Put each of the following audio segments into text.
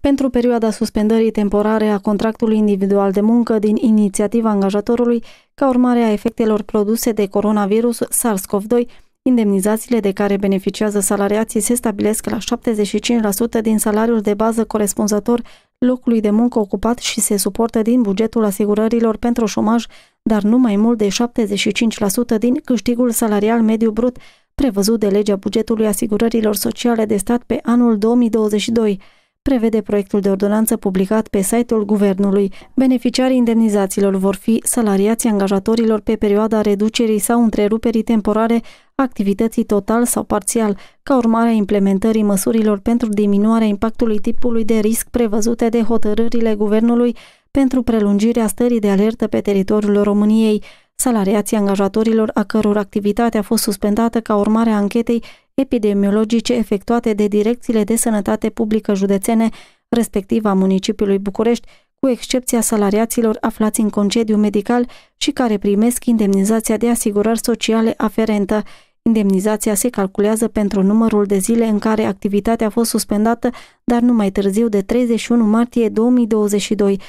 pentru perioada suspendării temporare a contractului individual de muncă din inițiativa angajatorului ca urmare a efectelor produse de coronavirus SARS-CoV-2, indemnizațiile de care beneficiază salariații se stabilesc la 75% din salariul de bază corespunzător locului de muncă ocupat și se suportă din bugetul asigurărilor pentru șomaj, dar nu mai mult de 75% din câștigul salarial mediu brut prevăzut de legea bugetului asigurărilor sociale de stat pe anul 2022 prevede proiectul de ordonanță publicat pe site-ul Guvernului. Beneficiarii indemnizațiilor vor fi salariații angajatorilor pe perioada reducerii sau întreruperii temporare activității total sau parțial, ca urmare a implementării măsurilor pentru diminuarea impactului tipului de risc prevăzute de hotărârile Guvernului pentru prelungirea stării de alertă pe teritoriul României, salariații angajatorilor a căror activitate a fost suspendată ca urmare a anchetei epidemiologice efectuate de direcțiile de sănătate publică județene, respectiv a municipiului București, cu excepția salariaților aflați în concediu medical și care primesc indemnizația de asigurări sociale aferentă. Indemnizația se calculează pentru numărul de zile în care activitatea a fost suspendată, dar nu mai târziu de 31 martie 2022.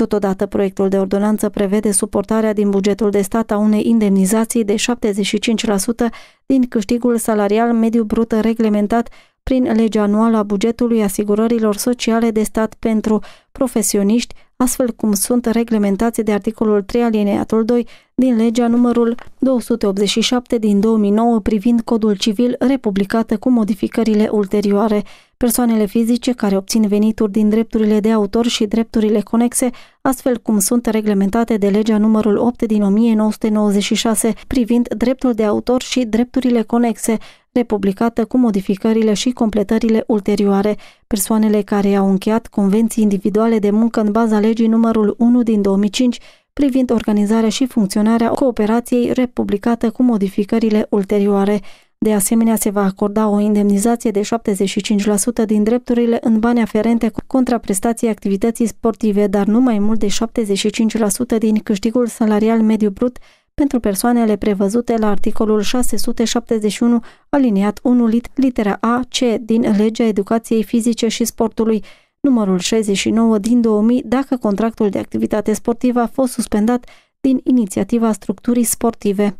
Totodată, proiectul de ordonanță prevede suportarea din bugetul de stat a unei indemnizații de 75% din câștigul salarial mediu brut reglementat prin legea anuală a bugetului asigurărilor sociale de stat pentru profesioniști, astfel cum sunt reglementați de articolul 3 alineatul 2 din legea numărul 287 din 2009 privind codul civil republicată cu modificările ulterioare. Persoanele fizice care obțin venituri din drepturile de autor și drepturile conexe, astfel cum sunt reglementate de legea numărul 8 din 1996 privind dreptul de autor și drepturile conexe republicată cu modificările și completările ulterioare. Persoanele care au încheiat convenții individuale de muncă în baza legii numărul 1 din 2005 privind organizarea și funcționarea cooperației republicată cu modificările ulterioare. De asemenea, se va acorda o indemnizație de 75% din drepturile în bani aferente cu contraprestații activității sportive, dar nu mai mult de 75% din câștigul salarial mediu brut pentru persoanele prevăzute la articolul 671 aliniat 1 lit litera A C din legea educației fizice și sportului numărul 69 din 2000 dacă contractul de activitate sportivă a fost suspendat din inițiativa structurii sportive.